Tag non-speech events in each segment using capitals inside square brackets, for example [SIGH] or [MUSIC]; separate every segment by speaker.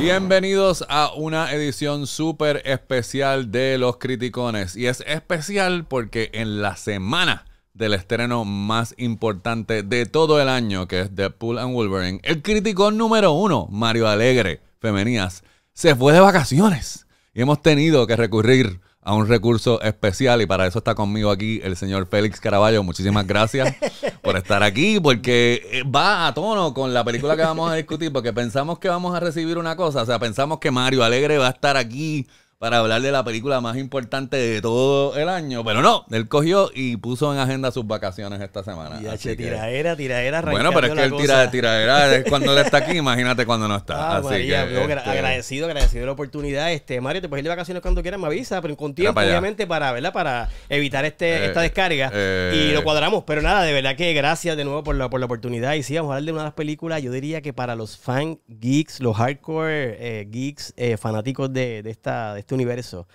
Speaker 1: Bienvenidos a una edición súper especial de Los Criticones. Y es especial porque en la semana del estreno más importante de todo el año, que es Deadpool and Wolverine, el criticón número uno, Mario Alegre, Femenías, se fue de vacaciones. Y hemos tenido que recurrir a un recurso especial y para eso está conmigo aquí el señor Félix Caraballo. Muchísimas gracias [LAUGHS] por estar aquí porque eh, va a tono con la película que vamos a discutir porque pensamos que vamos a recibir una cosa, o sea, pensamos que Mario Alegre va a estar aquí para hablar de la película más importante de todo el año. Pero no, él cogió y puso en agenda sus vacaciones esta semana. Y H, tiraera, tiraera, Bueno, pero es que el tira, tiraera es cuando él está aquí, imagínate cuando no está. Ah, así que, este agradecido,
Speaker 2: agradecido de la oportunidad. Este, Mario, te puedes ir de vacaciones cuando quieras, me avisa, pero con obviamente, para, ¿verdad? Para evitar este, eh, esta descarga. Eh, y lo eh. cuadramos. Pero nada, de verdad que gracias de nuevo por la, por la oportunidad. Y sí, vamos a hablar de una de las películas, yo diría que para los fan geeks, los hardcore geeks, fanáticos de esta este universo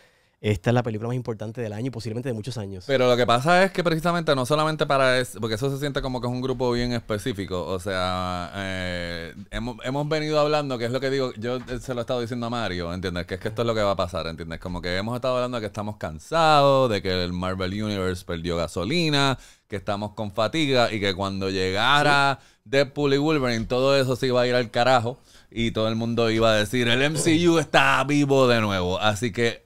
Speaker 2: esta es la película más importante del año y posiblemente de muchos años.
Speaker 1: Pero lo que pasa es que precisamente no solamente para eso, porque eso se siente como que es un grupo bien específico. O sea, eh, hemos, venido hablando, que es lo que digo, yo eh, se lo he estado diciendo a Mario, ¿entiendes? Que es que esto es lo que va a pasar, ¿entiendes? Como que hemos estado hablando de que estamos cansados, de que el Marvel Universe perdió gasolina, que estamos con fatiga y que cuando llegara Deadpool y Wolverine, todo eso se iba a ir al carajo y todo el mundo iba a decir, el MCU está vivo de nuevo. Así que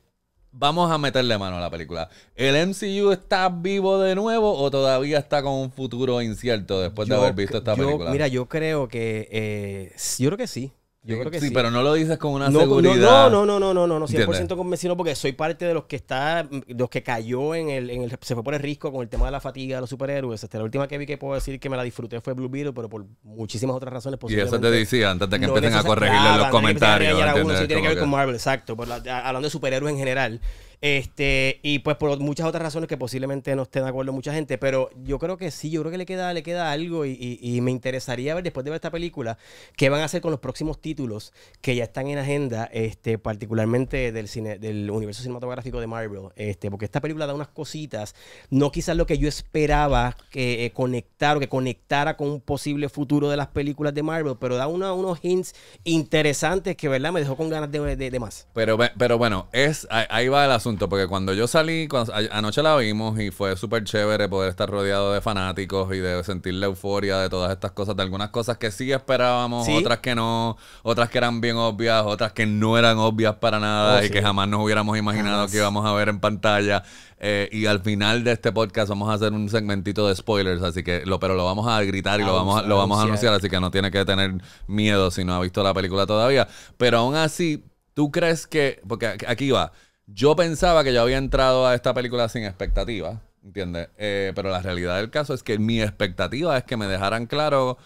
Speaker 1: vamos a meterle mano a la película. ¿El MCU está vivo de nuevo o todavía está con un futuro incierto después de haber visto esta película? Mira, yo
Speaker 2: creo que. Eh, yo creo que sí. Yo creo que sí, pero no lo dices con una no, seguridad. No, no, no, no, no, no, 100% ¿Entiendes? convencido porque soy parte de los que está, de los que cayó en el, en el, se fue por el risco con el tema de la fatiga de los superhéroes. Hasta este, la última que vi que puedo decir que me la disfruté fue Blue Beetle, pero por muchísimas otras razones Y eso te decía antes de que empiecen a corregirlo en los comentarios. Que a uno, tiene que ver con Marvel, exacto. Por la, hablando de superhéroes en general, este, y pues por muchas otras razones que posiblemente no esté de acuerdo mucha gente, pero yo creo que sí, yo creo que le queda, le queda algo y, me interesaría ver después de ver esta película qué van a hacer con los próximos títulos que ya están en agenda, este, particularmente del, cine, del universo cinematográfico de Marvel, este, porque esta película da unas cositas, no quizás lo que yo esperaba que eh, o que conectara con un posible futuro de las películas de Marvel, pero da unos hints interesantes que, ¿verdad? Me dejó con ganas de, más.
Speaker 1: Pero, pero bueno, es, ahí va el asunto porque cuando yo salí, cuando, anoche la vimos y fue súper chévere poder estar rodeado de fanáticos y de sentir la euforia de todas estas cosas, de algunas cosas que sí esperábamos, otras que no, otras que eran bien obvias, otras que no eran obvias para nada oh, y que jamás nos hubiéramos imaginado que íbamos a ver en pantalla. Eh, y al final de este podcast vamos a hacer un segmentito de spoilers, así que lo, pero lo vamos a gritar y lo vamos, lo vamos a anunciar, así que no tiene que tener miedo si no ha visto la película todavía. Pero aún así, ¿tú crees que, porque aquí va, yo pensaba que yo había entrado a esta película sin expectativa, ¿entiendes? Eh, pero la realidad del caso es que mi expectativa es que me dejaran claro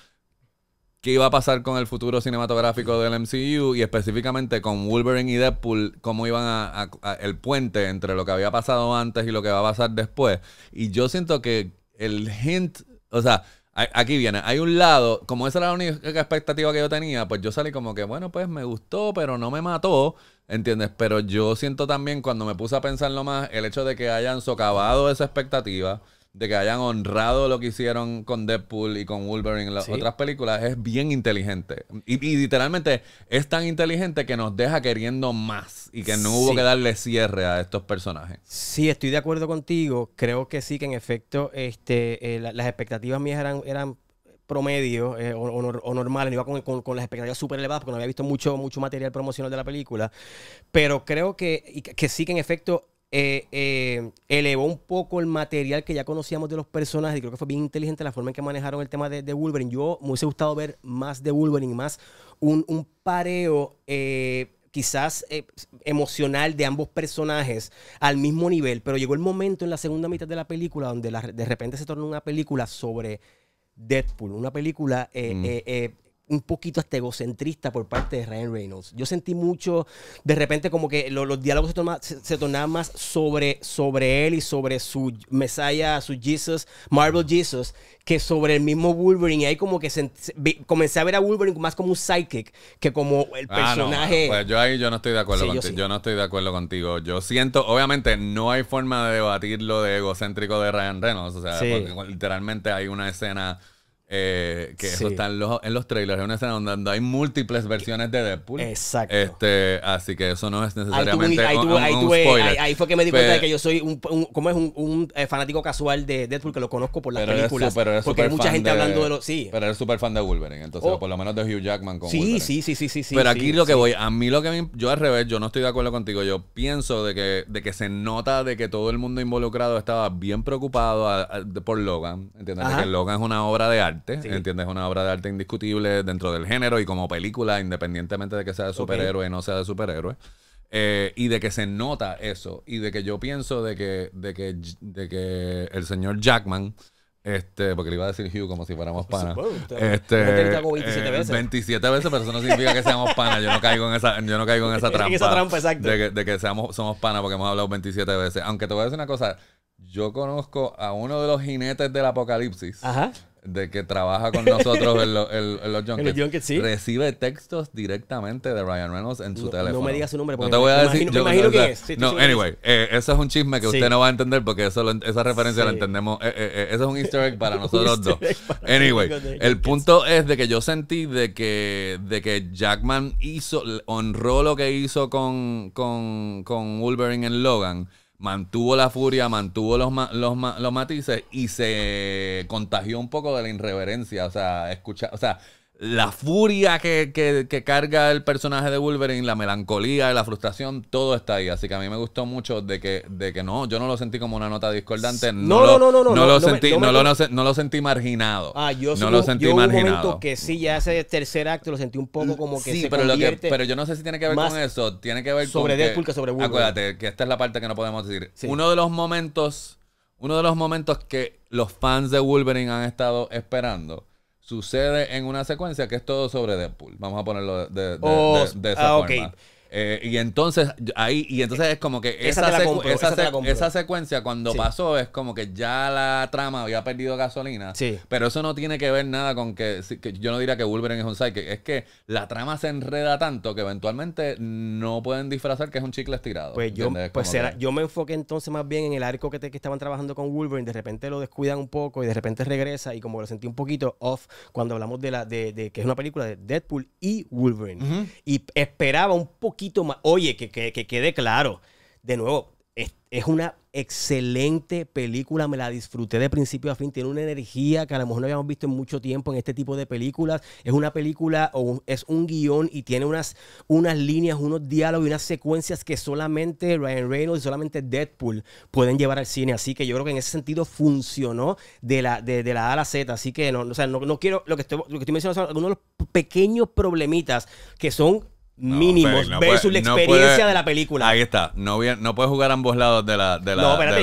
Speaker 1: qué iba a pasar con el futuro cinematográfico del MCU y específicamente con Wolverine y Deadpool, cómo iban a, el puente entre lo que había pasado antes y lo que va a pasar después. Y yo siento que el hint, o sea, Aquí viene, hay un lado, como esa era la única expectativa que yo tenía, pues yo salí como que, bueno, pues me gustó, pero no me mató, ¿entiendes? Pero yo siento también, cuando me puse a pensarlo más, el hecho de que hayan socavado esa expectativa, de que hayan honrado lo que hicieron con Deadpool y con Wolverine en las otras películas es bien inteligente. Y, literalmente es tan inteligente que nos deja queriendo más y que no hubo que darle cierre a estos personajes.
Speaker 2: Sí, estoy de acuerdo contigo. Creo que sí, que en efecto este, eh, las expectativas mías eran, eran promedio eh, o, o, normales, no iba con, las expectativas súper elevadas porque no había visto mucho, mucho material promocional de la película, pero creo que, que sí que en efecto eh, eh, elevó un poco el material que ya conocíamos de los personajes. Y creo que fue bien inteligente la forma en que manejaron el tema de, Wolverine. Yo me hubiese gustado ver más de Wolverine, más un, pareo. Eh, quizás emocional de ambos personajes al mismo nivel, pero llegó el momento en la segunda mitad de la película donde de repente se tornó una película sobre Deadpool, una película mm un poquito hasta egocentrista por parte de Ryan Reynolds. Yo sentí mucho, de repente como que los diálogos se, se, más sobre, sobre él y sobre su Messiah, su Jesus, Marvel Jesus, que sobre el mismo Wolverine. Y ahí como que comencé a ver a Wolverine más como un psychic que como el ah, personaje. pues yo
Speaker 1: ahí no estoy de acuerdo contigo. Yo, no estoy de acuerdo contigo. Yo siento, obviamente no hay forma de debatir lo de egocéntrico de Ryan Reynolds. O sea, literalmente hay una escena eh, que eso está en los, en los trailers, es una escena donde hay múltiples versiones de Deadpool. Exacto. Este, así que eso no es necesariamente ahí un, ahí spoiler. Ahí, fue que me di cuenta de que yo
Speaker 2: soy un, como es un, eh, fanático casual de Deadpool que lo conozco por las películas. pero porque hay mucha gente hablando de lo.
Speaker 1: Sí. Pero eres súper fan de Wolverine, entonces oh. por lo menos de Hugh Jackman con sí,
Speaker 2: Sí, sí, sí, sí, Pero aquí lo que voy,
Speaker 1: a mí lo que me, yo al revés, yo no estoy de acuerdo contigo. Yo pienso de que, de que se nota de que todo el mundo involucrado estaba bien preocupado por Logan. ¿Entiendes? Que Logan es una obra de arte. ¿entiendes? Es una obra de arte indiscutible dentro del género y como película, independientemente de que sea de superhéroe o no sea de superhéroe. Eh, y de que se nota eso. Y de que yo pienso de que, de que, de que el señor Jackman. Este, porque le iba a decir Hugh como si fuéramos pana Este, 27 eh, veces. 27 veces, pero eso no significa que seamos pana Yo no caigo en esa, yo no caigo en esa [LAUGHS] trampa. De que, seamos, somos panas porque hemos hablado 27 veces. Aunque te voy a decir una cosa. Yo conozco a uno de los jinetes del apocalipsis. Ajá de que trabaja con nosotros en, [LAUGHS] los Junkets, recibe textos directamente de Ryan Reynolds en su teléfono. No me digas su nombre. Porque no te voy a decir. Imagino, que es. no, anyway, eh, eso es un chisme que usted no va a entender porque eso esa referencia la entendemos. Eh, eh, eh, eso es un easter egg para [LAUGHS] nosotros dos. [LAUGHS] Anyway, el punto es de que yo sentí de que, de que Jackman hizo, honró lo que hizo con, con, con Wolverine en Logan mantuvo la furia, mantuvo los, los, los matices y se contagió un poco de la irreverencia. O sea, escucha, o sea, la furia que, carga el personaje de Wolverine, la melancolía, la frustración, todo está ahí. Así que a mí me gustó mucho de que, de que no, yo no lo sentí como una nota discordante. No, no, no, no, no. No, lo sentí, marginado. Ah, yo no lo sentí marginado. Un
Speaker 2: que sí, ya ese tercer acto lo sentí un poco como que sí, pero, lo que, pero yo no sé si tiene que ver con eso. Tiene que ver sobre con. Sobre Deadpool que sobre Wolverine. Acuérdate
Speaker 1: que esta es la parte que no podemos decir. Uno de los momentos. Uno de los momentos que los fans de Wolverine han estado esperando sucede en una secuencia que es todo sobre Deadpool. Vamos a ponerlo de, de, oh, esa ah, forma. Eh, y entonces ahí y entonces es como que esa, esa, esa, secuencia cuando pasó es como que ya la trama había perdido gasolina sí. pero eso no tiene que ver nada con que, yo no diría que Wolverine es un psyche. es que la trama se enreda tanto que eventualmente no pueden disfrazar que es un chicle estirado pues yo pues
Speaker 2: yo me enfoqué entonces más bien en el arco que, estaban trabajando con Wolverine de repente lo descuidan un poco y de repente regresa y como lo sentí un poquito off cuando hablamos de la de, que es una película de Deadpool y Wolverine y esperaba un poquito Oye, que, quede claro. De nuevo, es, una excelente película, me la disfruté de principio a fin, tiene una energía que a lo mejor no habíamos visto en mucho tiempo en este tipo de películas. Es una película o es un guión y tiene unas, unas líneas, unos diálogos y unas secuencias que solamente Ryan Reynolds y solamente Deadpool pueden llevar al cine. Así que yo creo que en ese sentido funcionó de la, de, A a la Z. Así que no, no, quiero, lo que, estoy, mencionando son algunos de los pequeños problemitas que son mínimos versus la experiencia de la película. Ahí
Speaker 1: está. No, no puedes jugar a ambos lados de la, de la, de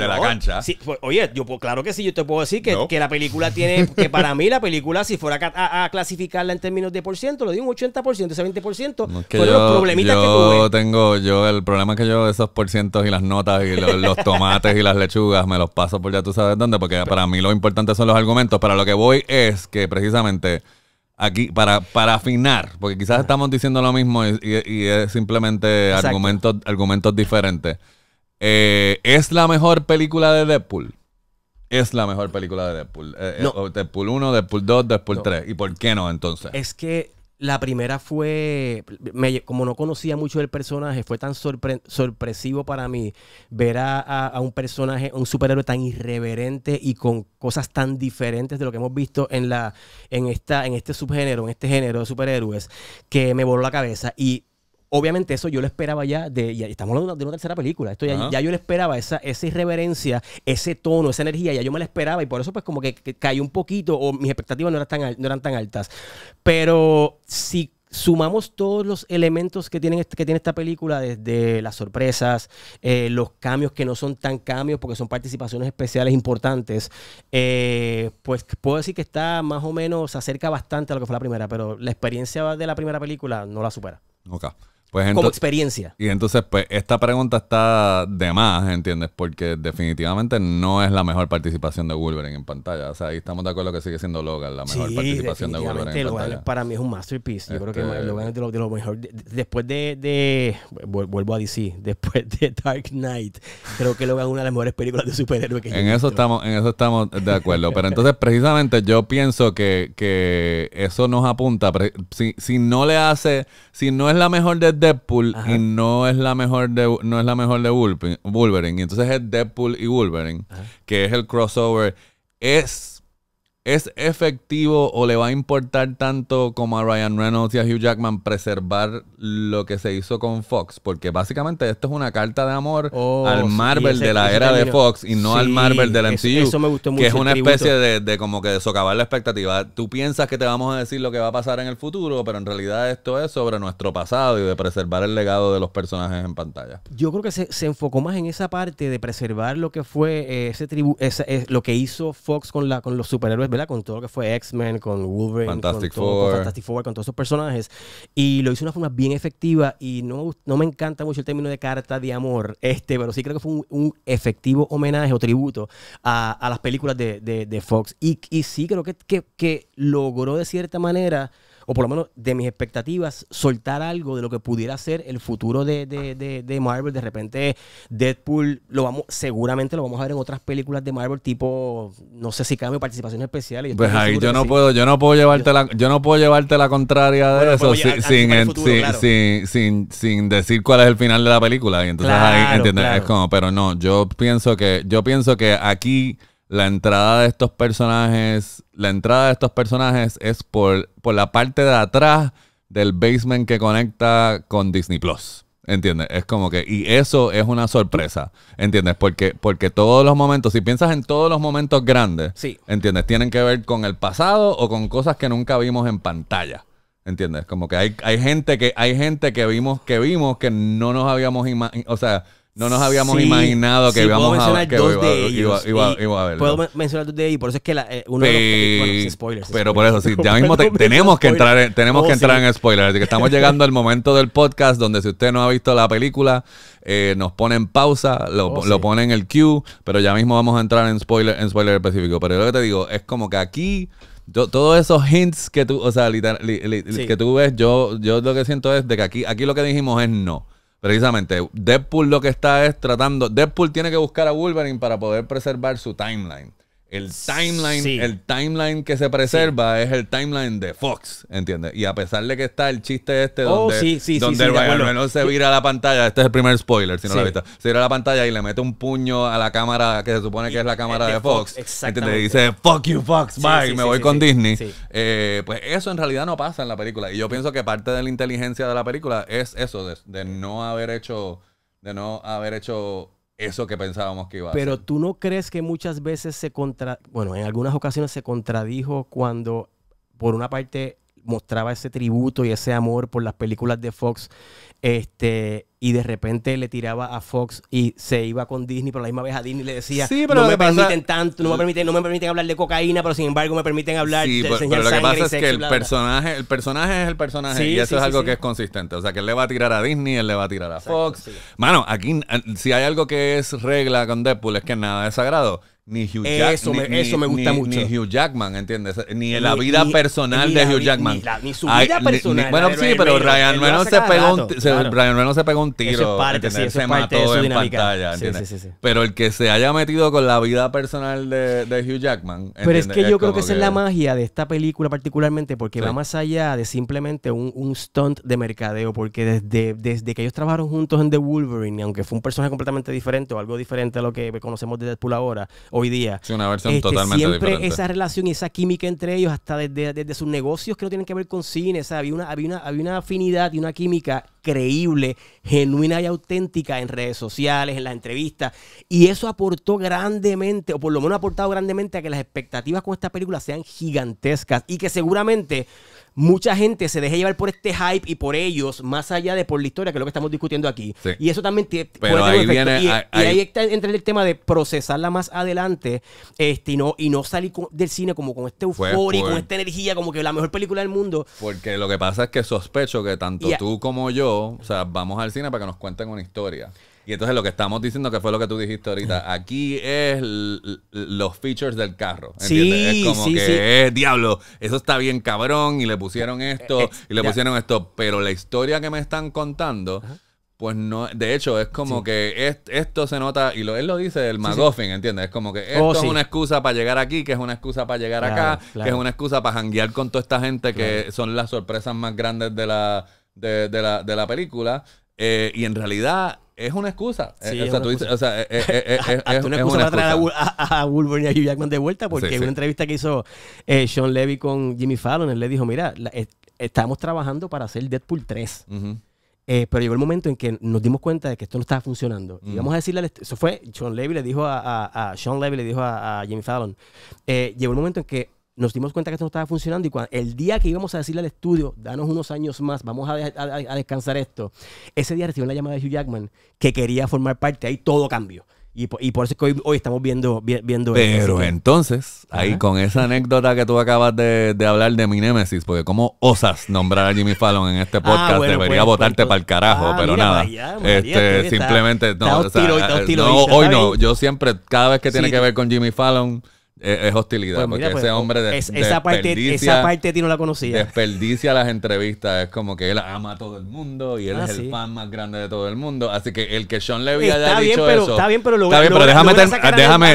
Speaker 1: la, cancha.
Speaker 2: Pues, oye, yo claro que sí, yo te puedo decir que, que la película tiene, que para mí la película, si fuera a, clasificarla en términos de por ciento, lo digo un 80%, ese 20%, es fueron los problemitas yo que tuve.
Speaker 1: tengo, yo, el problema que yo esos por y las notas y los, tomates y las lechugas me los paso por ya tú sabes dónde, porque para mí lo importante son los argumentos. Para lo que voy es que precisamente aquí para, para afinar, porque quizás estamos diciendo lo mismo y, es simplemente argumentos, argumentos diferentes. Eh, ¿Es la mejor película de Deadpool? Es la mejor película de Deadpool. Eh, eh, Deadpool 1, Deadpool 2, Deadpool 3. ¿Y por qué no entonces?
Speaker 2: Es que la primera fue, como no conocía mucho del personaje, fue tan sorpresivo para mí ver a, a, un personaje, un superhéroe tan irreverente y con cosas tan diferentes de lo que hemos visto en, la, en, esta, en este subgénero, en este género de superhéroes, que me voló la cabeza. Y obviamente eso yo lo esperaba ya, de, estamos hablando de una tercera película, esto ya, yo le esperaba esa, irreverencia, ese tono, esa energía, ya yo me la esperaba y por eso pues como que, caí un poquito o mis expectativas no eran tan, no eran tan altas. Pero si sumamos todos los elementos que, tienen, que tiene esta película, desde las sorpresas, eh, los cambios que no son tan cambios porque son participaciones especiales importantes, eh, pues puedo decir que está más o menos, se acerca bastante a lo que fue la primera, pero la experiencia de la primera película no la supera.
Speaker 1: Okay. Pues como experiencia. Y entonces, pues, esta pregunta está de más, ¿entiendes? Porque definitivamente no es la mejor participación de Wolverine en pantalla. O sea, ahí estamos de acuerdo que sigue siendo Logan la mejor participación de Wolverine en pantalla. para mí es
Speaker 2: un masterpiece. Yo creo que este Logan es de lo, mejor. Después de, Vuelvo a DC. [LAUGHS] Después de Dark Knight, creo que Logan es una de las mejores películas de superhéroes que en
Speaker 1: eso estamos En eso estamos de acuerdo. Pero entonces, precisamente, yo pienso que, que eso nos apunta. Si, si no le hace... Si no es la mejor de Deadpool y no es la mejor de, no es la mejor de Wolverine. entonces es Deadpool y Wolverine, que es el crossover. Es ¿Es efectivo o le va a importar tanto como a Ryan Reynolds y a Hugh Jackman preservar lo que se hizo con Fox? Porque básicamente esto es una carta de amor oh, al Marvel de la era de Fox y no al Marvel del MCU. Eso, me gustó mucho que es una especie de, como que de socavar la expectativa. Tú piensas que te vamos a decir lo que va a pasar en el futuro, pero en realidad esto es sobre nuestro pasado y de preservar el legado de los personajes en pantalla.
Speaker 2: Yo creo que se, enfocó más en esa parte de preservar lo que fue eh, ese tribu eh, lo que hizo Fox con, la, con los superhéroes con todo lo que fue X-Men, con Wolverine, con, Fantastic Four, con todos esos personajes. Y lo hizo de una forma bien efectiva y no, no me encanta mucho el término de carta de amor, este, pero sí creo que fue un, efectivo homenaje o tributo a, las películas de, Fox. Y, y, sí creo que, que logró de cierta manera o por lo menos de mis expectativas, soltar algo de lo que pudiera ser el futuro de, de, de, de Marvel. De repente, Deadpool lo vamos, seguramente lo vamos a ver en otras películas de Marvel, tipo, no sé si cambio participación especial. Pues ahí yo no
Speaker 1: puedo, yo no puedo llevarte la, no puedo llevarte la contraria de eso pues sin, sin, decir cuál es el final de la película. entonces ahí entiendes, es como, pero no, yo pienso que, yo pienso que aquí la entrada de estos personajes, la entrada de estos personajes es por, por la parte de atrás del basement que conecta con Disney Plus. ¿Entiendes? Es como que, y eso es una sorpresa, ¿entiendes? Porque, porque todos los momentos, si piensas en todos los momentos grandes, sí. ¿entiendes? Tienen que ver con el pasado o con cosas que nunca vimos en pantalla. ¿Entiendes? Como que hay, hay gente que hay gente que vimos que vimos que no nos habíamos imaginado, o sea, no nos habíamos imaginado que íbamos puedo mencionar a ver dos de Puedo
Speaker 2: mencionar dos de ellos, por eso es que eh, uno de los, spoilers. Pero por eso sí, [LAUGHS] ya mismo tenemos que entrar en, tenemos oh, que entrar en spoilers, así que estamos llegando
Speaker 1: al momento del podcast donde si usted no ha visto la película, eh, nos pone en pausa, lo, oh, pone en el queue, pero ya mismo vamos a entrar en spoiler en spoiler específico, pero lo que te digo es como que aquí yo, todos esos hints que tú, o sea, que tú ves, yo, yo lo que siento es de que aquí, aquí lo que dijimos es no. Precisamente, Deadpool lo que está es tratando. Deadpool tiene que buscar a Wolverine para poder preservar su timeline el timeline, el timeline que se preserva es el timeline de Fox, ¿entiendes? Y a pesar de que está el chiste este oh, donde, donde se vira a la pantalla, este es el primer spoiler, si no lo he visto, se vira a la pantalla y le mete un puño a la cámara que se supone que es la cámara eh, de, Fox, Y le dice, fuck you Fox, bye, me voy con Disney. Eh, pues eso en realidad no pasa en la película. Y yo pienso que parte de la inteligencia de la película es eso, de no haber hecho, de no haber hecho eso que pensábamos que iba a ser. Pero
Speaker 2: tú no crees que muchas veces se contra... Bueno, en algunas ocasiones se contradijo cuando por una parte mostraba ese tributo y ese amor por las películas de Fox. Este, y de repente le tiraba a Fox y se iba con Disney, pero la misma vez a Disney le decía, no me permiten tanto, no me permiten, no me permiten hablar de cocaína, pero sin embargo me permiten hablar de pero, pero lo que pasa es que el
Speaker 1: personaje, el personaje es el personaje y eso es algo que es consistente, o sea, que él le va a tirar a Disney, él le va a tirar a Fox. Mano, aquí eh, si hay algo que es regla con Deadpool es que nada es sagrado ni Hugh Jackman. Eso, me, gusta mucho. Ni Hugh Jackman, ¿entiendes? Ni la vida personal de Hugh Jackman. ni, su vida personal. bueno, sí, pero, Ryan Reynolds se, pegó un, tiro. es se mató en pantalla. pero el que se haya metido con la vida personal de, Hugh Jackman. Pero es que yo creo que esa es la
Speaker 2: magia de esta película, particularmente, porque va más allá de simplemente un, un stunt de mercadeo. Porque desde, desde que ellos trabajaron juntos en The Wolverine, aunque fue un personaje completamente diferente o algo diferente a lo que conocemos de Deadpool ahora hoy día.
Speaker 1: una este, siempre esa
Speaker 2: relación y esa química entre ellos, hasta desde, sus negocios que no tienen que ver con cine, había, una, una, había una afinidad y una química creíble, genuina y auténtica en redes sociales, en las entrevistas. Y eso aportó grandemente, o por lo menos ha aportado grandemente a que las expectativas con esta película sean gigantescas y que seguramente mucha gente se deja llevar por este hype y por ellos, más allá de por la historia, que es lo que estamos discutiendo aquí. Y eso también tiene Pero ahí Viene, y, ahí, entra el tema de procesarla más adelante este, y, no, y no salir del cine como con este euforia, con esta energía, como que la mejor película del mundo.
Speaker 1: Porque lo que pasa es que sospecho que tanto tú como yo, o sea, vamos al cine para que nos cuenten una historia. Y entonces lo que estamos diciendo, que fue lo que tú dijiste ahorita, [LAUGHS] aquí es los features del carro. Sí, es como sí, que sí. es eh, diablo, eso está bien cabrón, y le pusieron eh, esto, eh, y le pusieron esto. Pero la historia que me están contando. Pues no, de hecho, es como que esto se nota, y él lo dice, el McGuffin, ¿entiendes? Es como que oh, esto es una excusa para llegar aquí, que es una excusa para llegar acá, que es una excusa para janguear con toda esta gente que son las sorpresas más grandes de la, de, la, película. y en realidad, es una excusa. Eh, o, sea, tú dices, o sea, eh, eh, [LAUGHS] es, una, excusa para traer a,
Speaker 2: Wolverine y a Hugh Jackman de vuelta, porque en una entrevista que hizo Sean Levy con Jimmy Fallon, él le dijo, mira, estamos trabajando para hacer Deadpool 3. pero llegó el momento en que nos dimos cuenta de que esto no estaba funcionando. Y vamos a decirle, eso fue, Sean Levy le dijo a, Sean Levy le dijo a, Jimmy Fallon, llegó el momento en que nos dimos cuenta que esto no estaba funcionando y el día que íbamos a decirle al estudio, danos unos años más, vamos a, descansar esto, ese día recibió la llamada de Hugh Jackman que quería formar parte, ahí todo cambió. Y por, eso es que hoy, estamos viendo, viendo Pero entonces,
Speaker 1: ahí con esa anécdota que tú acabas de, hablar de mi némesis, porque cómo osas nombrar a Jimmy Fallon en este ah, podcast, debería votarte pues, pues, pues, ah, para el carajo, pero nada. simplemente, no, eh, no, hoy no, yo siempre, cada vez que tiene que ver con Jimmy Fallon es, hostilidad, pues porque pues, ese hombre esa, parte, la Desperdicia las entrevistas. Es como que él ama a todo el mundo y él ah, es el fan más grande de todo el mundo. Así que el que Sean Levy está dicho eso. Está bien, pero Está bien, pero déjame,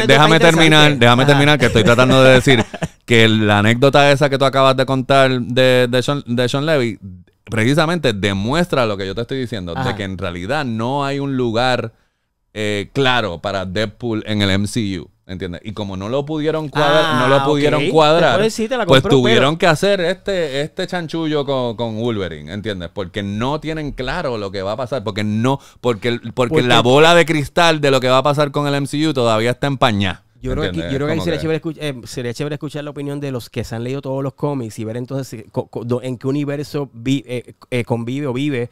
Speaker 1: déjame, terminar, déjame terminar, que estoy tratando de decir [LAUGHS] que la anécdota esa que tú acabas de contar de, de, Sean, Levy precisamente demuestra lo que yo te estoy diciendo, de que en realidad no hay un lugar eh, claro para Deadpool en el MCU. ¿Entiendes? Y como no lo pudieron cuadrar, no lo ah, pudieron cuadrar, pues tuvieron que hacer este, este chanchullo con, con, Wolverine, ¿entiendes? Porque no tienen claro lo que va a pasar, porque no, porque, porque, la bola de cristal de lo que va a pasar con el MCU todavía está en Yo creo, que, yo creo que, eh,
Speaker 2: sería, Chévere escuchar, escuchar la opinión de los que se han leído todos los cómics y ver entonces en qué universo eh, eh, convive o vive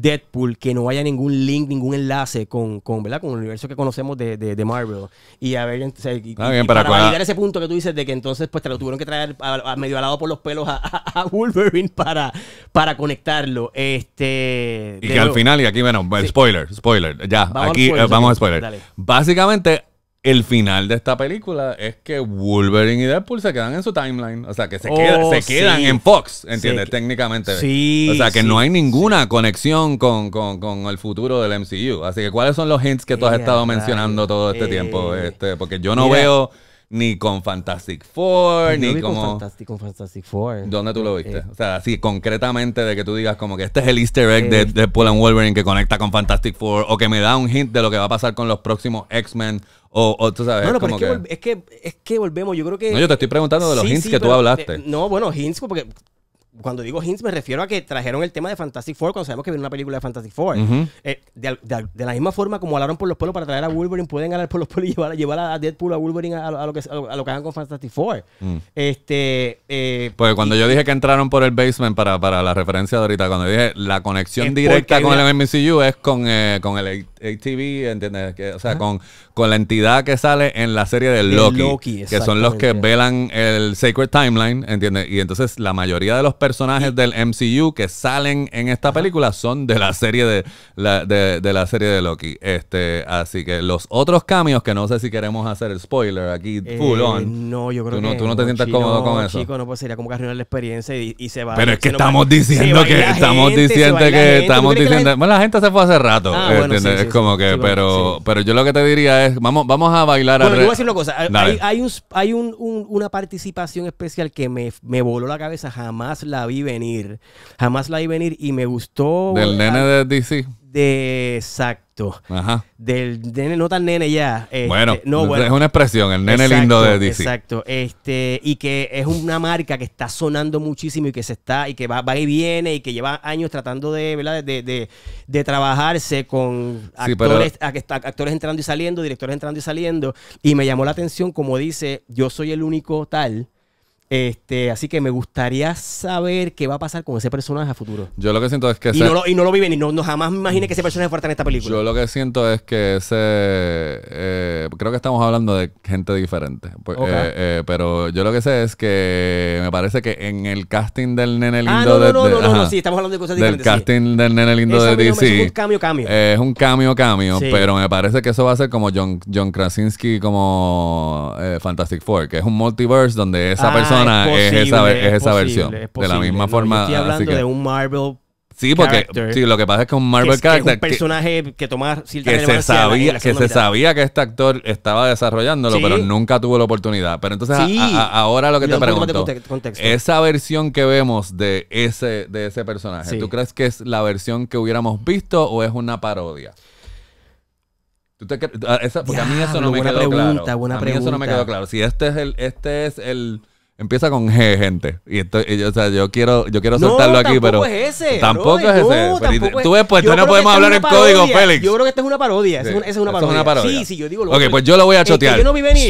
Speaker 2: Deadpool que no haya ningún link, ningún enlace con, con, ¿verdad? con el universo que conocemos de, de, Marvel. Y a ver, ah, para, validar ese punto que tú dices de que entonces pues te lo tuvieron que traer a, medio alado por los pelos a, Wolverine para, para conectarlo. Este, y que al final,
Speaker 1: y aquí, bueno, spoiler, spoiler, ya, aquí eh, vamos a spoiler. Básicamente el final de esta película es que Wolverine y Deadpool se quedan en su timeline. O sea, que se, se oh, quedan en Fox, ¿entiendes? Técnicamente. Sí. O sea, que no hay ninguna conexión con, con, con, el futuro del MCU. Así que, ¿cuáles son los hints que tú has estado mencionando todo este tiempo? Eh, este, porque yo no veo ni con Fantastic Four, ni como... Con Fantastic,
Speaker 2: con Fantastic Four. ¿Dónde tú lo eh, viste? Eh.
Speaker 1: o sea, así concretamente de que tú digas como que este es el easter egg de, eh. de Paul and Wolverine que conecta con Fantastic Four o que me da un hint de lo que va a pasar con los próximos X-Men o, tú sabes. No, no, es que,
Speaker 2: es que, es, que, volvemos. Yo creo que. No, yo te estoy preguntando de los hints que tú hablaste. no, bueno, hints, porque cuando digo hints me refiero a que trajeron el tema de Fantastic Four cuando sabemos que viene una película de Fantastic Four. Eh, de, la misma forma como hablaron por los pueblos para traer a Wolverine, pueden hablar por los pueblos y llevar, a Deadpool a Wolverine a, lo, que, a lo que hagan con Fantastic Four.
Speaker 1: Mm. Este, eh, pues cuando yo dije que entraron por el basement para, para la referencia de ahorita, cuando dije la conexión directa eh, con el MCU es con, con el ATV, ¿entiendes? Que, o sea, con, con la entidad que sale en la serie de Loki, Loki que son los que velan el Sacred Timeline, ¿entiendes? Y entonces la mayoría de los personajes del MCU que salen en esta película son de la serie de la, de, la serie de Loki. Este, así que los otros cambios que no sé si queremos hacer el spoiler aquí eh, full on. No, yo creo tú no, tú no te sientas cómodo con eso. Chico,
Speaker 2: no pues sería como que la experiencia y, se va. Pero es que estamos diciendo que estamos diciendo que estamos diciendo, bueno, la gente se fue hace
Speaker 1: rato, ah, es como que pero pero yo lo que te diría es vamos vamos a bailar a yo voy decir una cosa, hay,
Speaker 2: un, hay un, una participación especial que me, me voló la cabeza jamás la la vi venir. Jamás la vi venir y me gustó. Del eh, nene de DC. exacto. Ajá. Del nene, no tan nene ya. Este, bueno, es una expresión, el nene lindo de DC. Exacto. Este, y que es una marca que está sonando muchísimo y que se está, y que va, va y viene, y que lleva años tratando de, De, trabajarse con actores, actores entrando y saliendo, directores entrando y saliendo. Y me llamó la atención, como dice, yo soy el único tal este, así que me gustaría saber qué va a pasar con ese personaje a futuro.
Speaker 1: Yo lo que siento es que... Y, no, lo,
Speaker 2: y no lo jamás me imaginé que ese personaje fuerte en esta película. Yo lo
Speaker 1: que siento es que ese... Eh, creo que estamos hablando de gente diferente. Pues, eh, eh, pero yo lo que sé es que me parece que en el casting del nene ah, lindo... de, no, no, no, no, sí, estamos hablando de cosas diferentes. Del casting del nene lindo de DC. es un cambio, cambio. es un cambio, cambio, pero me parece que eso va a ser como John, Krasinski como Fantastic Four, que es un multiverse donde esa ah, persona es, esa, es esa versión. de la misma forma. Estoy hablando así que... de un Marvel Sí, porque lo que pasa es que un Marvel character. es un personaje que, tomaba toma cierta que se sabía Que se sabía que este actor estaba desarrollándolo, pero nunca tuvo la oportunidad. Pero entonces, ahora lo que te pregunto: esa versión que vemos de ese, de ese personaje, ¿tú crees que es la versión que hubiéramos visto o es una parodia? Ah, esa, porque a mí eso no me quedó claro. a mí eso no me quedó claro. Si este es el. Este es el Empieza con G, gente. Y, esto, yo, o sea, yo quiero, yo quiero soltarlo aquí, pero. Tampoco es ese. Tampoco es ese. tú ves, pues tú no podemos hablar en código, Félix. Yo creo que
Speaker 2: esta es una parodia. Esa es, es una parodia. Sí, sí,
Speaker 1: yo digo lo Ok, pues yo lo voy a chotear.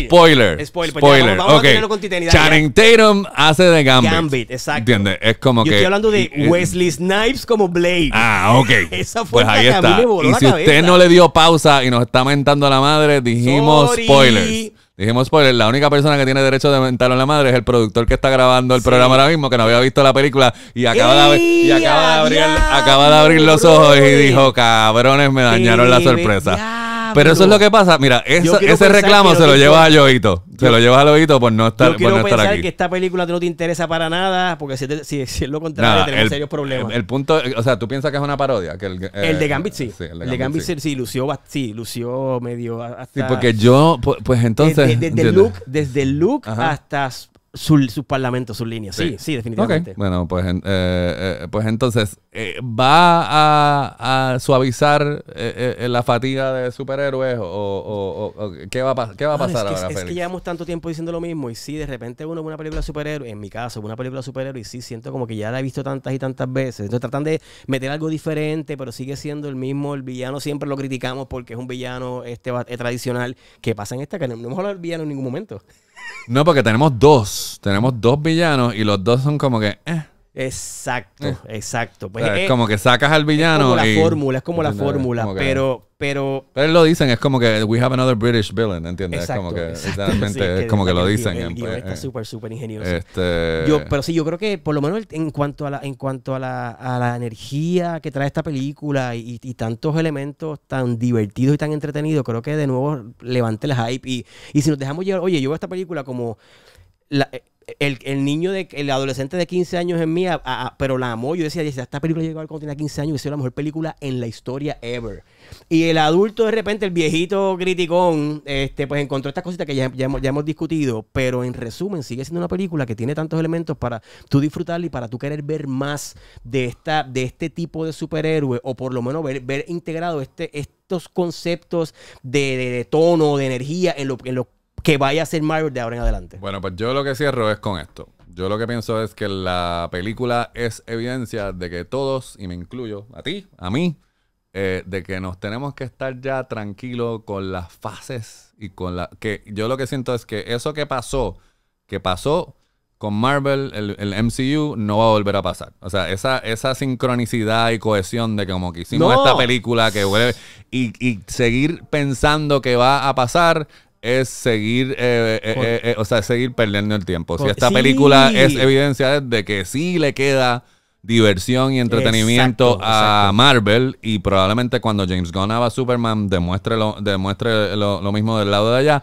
Speaker 1: Spoiler. Spoiler. Pues Channing Tatum hace de Gambit. Gambit, exacto. ¿Entiendes? Es como que. Yo estoy hablando de Wesley
Speaker 2: Snipes como Blade. Ah, ok. [LAUGHS] Esa fue pues la ahí que está. y si usted no
Speaker 1: le dio pausa y nos está mentando a la madre, dijimos spoilers. Dijimos spoiler, la única persona que tiene derecho de mentarlo a la madre es el productor que está grabando el programa ahora mismo, que no había visto la película y acaba, de, acaba abrir, acaba de abrir los ojos y dijo, cabrones, me dañaron la sorpresa. Pero eso es lo que pasa. Mira, ese reclamo se lo llevas lleva a Se lo lleva a Yoito por no estar, yo quiero pensar que
Speaker 2: esta película no te interesa para nada, porque si, si, es lo contrario, tenemos serios problemas. El,
Speaker 1: punto, o sea, tú piensas que es una parodia. Que el, eh, el de Gambit sí. el de Gambit,
Speaker 2: sí. lució, sí, lució medio hasta... Sí, porque yo, pues entonces... Desde, Luke desde el look, hasta
Speaker 1: sus parlamentos, sus líneas. Sí, sí, definitivamente. Bueno, pues, eh, eh, pues entonces, eh, ¿va a, suavizar la fatiga de superhéroes o, qué va a, pasar es Que,
Speaker 2: llevamos tanto tiempo diciendo lo mismo y si de repente uno ve una película de superhéroes, en mi caso, una película de superhéroes y sí, siento como que ya la he visto tantas y tantas veces. Entonces tratan de meter algo diferente, pero sigue siendo el mismo. El villano siempre lo criticamos porque es un villano este, tradicional. ¿Qué pasa en esta? Que no, no hemos hablado del villano en ningún momento.
Speaker 1: No, porque tenemos dos. Tenemos dos villanos y los dos son como que.
Speaker 2: Eh. Exacto, eh. exacto. Pues es como
Speaker 1: que sacas al villano. Es como la fórmula, es como la fórmula. Pero, pero, pero lo dicen, es como que we have another British villain, ¿entiendes? es como que, exactamente, [LAUGHS] es, como que, lo dicen. Pues, eh. súper,
Speaker 2: súper ingenioso.
Speaker 1: Este, yo,
Speaker 2: pero sí, yo creo que por lo menos en cuanto a la, en cuanto a la, energía que trae esta película y, tantos elementos tan divertidos y tan entretenidos, creo que de nuevo levante el hype. Y, y si nos dejamos llevar, oye, yo veo esta película como la, el, niño, de, el adolescente de 15 años en mí, pero la amó. Yo decía, esta película llegó cuando tenía 15 años y es la mejor película en la historia ever. Y el adulto, de repente, el viejito criticón, este, pues encontró estas cositas que ya, ya, hemos, discutido, pero en resumen, sigue siendo una película que tiene tantos elementos para tú disfrutar y para tú querer ver más de, esta, de este tipo de superhéroe, o por lo menos ver, ver integrado este, estos conceptos de, de, tono, de energía en, lo, en, que vaya a ser Marvel de ahora en adelante.
Speaker 1: Bueno, pues yo lo que cierro es con esto. Yo lo que pienso es que la película es evidencia de que todos, y me incluyo a ti, a mí, eh, de que nos tenemos que estar ya tranquilos con las fases y con la... que Yo lo que siento es que eso que pasó, que pasó con Marvel, el, el MCU, no va a volver a pasar. O sea, esa, esa sincronicidad y cohesión de como que hicimos esta película que vuelve... Y, y seguir pensando que va a pasar es seguir, eh, eh, eh, o sea, seguir perdiendo el tiempo. si esta película es evidencia de que sí le queda diversión y entretenimiento a Marvel y probablemente cuando James Gunn haga Superman demuestre lo, demuestre lo mismo del lado de allá,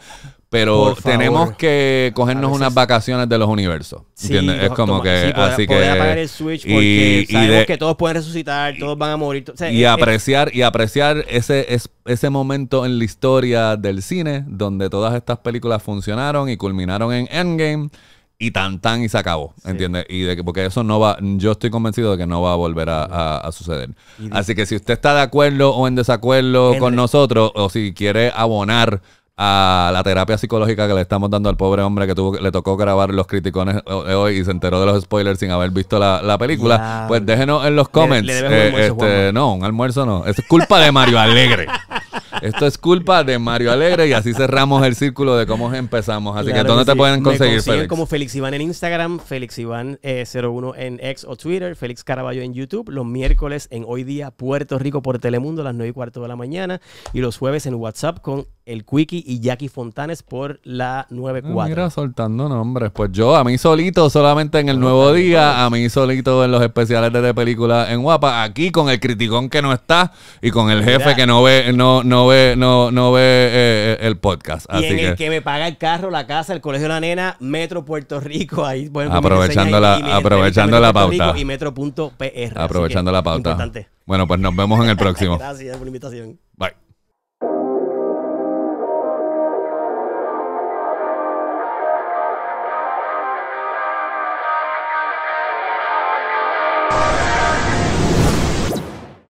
Speaker 1: pero tenemos que cogernos unas vacaciones de los universos. ¿entiendes? es como que. el Switch porque y, sabemos que
Speaker 2: todos pueden resucitar, todos van a morir. y, apreciar,
Speaker 1: y apreciar ese, es, ese momento en la historia del cine donde todas estas películas funcionaron y culminaron en Endgame y tan tan y se acabó, ¿entiendes? Y de que, porque eso no va, yo estoy convencido de que no va a volver a, suceder. Así que si usted está de acuerdo o en desacuerdo con nosotros o si quiere abonar a la terapia psicológica que le estamos dando al pobre hombre que tuvo, le tocó grabar los criticones hoy y se enteró de los spoilers sin haber visto la, película, pues déjenos en los comments. Eh, este, no, un almuerzo no. Es culpa de Mario Alegre. [LAUGHS] Esto es culpa de Mario Alegre y así cerramos el círculo de cómo empezamos. Así que ¿dónde te pueden conseguir, Me
Speaker 2: como Félix Iván en Instagram, Félix Iván 01 eh, en X o Twitter, Félix Caraballo en YouTube, los miércoles en Hoy Día Puerto Rico por Telemundo a las 9 y cuarto de la mañana y los jueves en WhatsApp con el Quickie y Jackie Fontanes por la 94. Ah, mira,
Speaker 1: soltando nombres. Pues yo, a mí solito, solamente en el nuevo día, a mí solito en los especiales de, película en Guapa, aquí con el criticón que no está y con el jefe que no ve, no, no ve no, ve eh, eh, el podcast. Y así en que... el que
Speaker 2: me paga el carro, la casa, el colegio de la nena, Metro Puerto Rico, ahí bueno, aprovechando la, aprovechando la pauta. Rico y metro.pr. Aprovechando la pauta.
Speaker 1: Bueno, pues nos vemos en el próximo. [LAUGHS] Gracias
Speaker 2: por la invitación.
Speaker 1: Bye.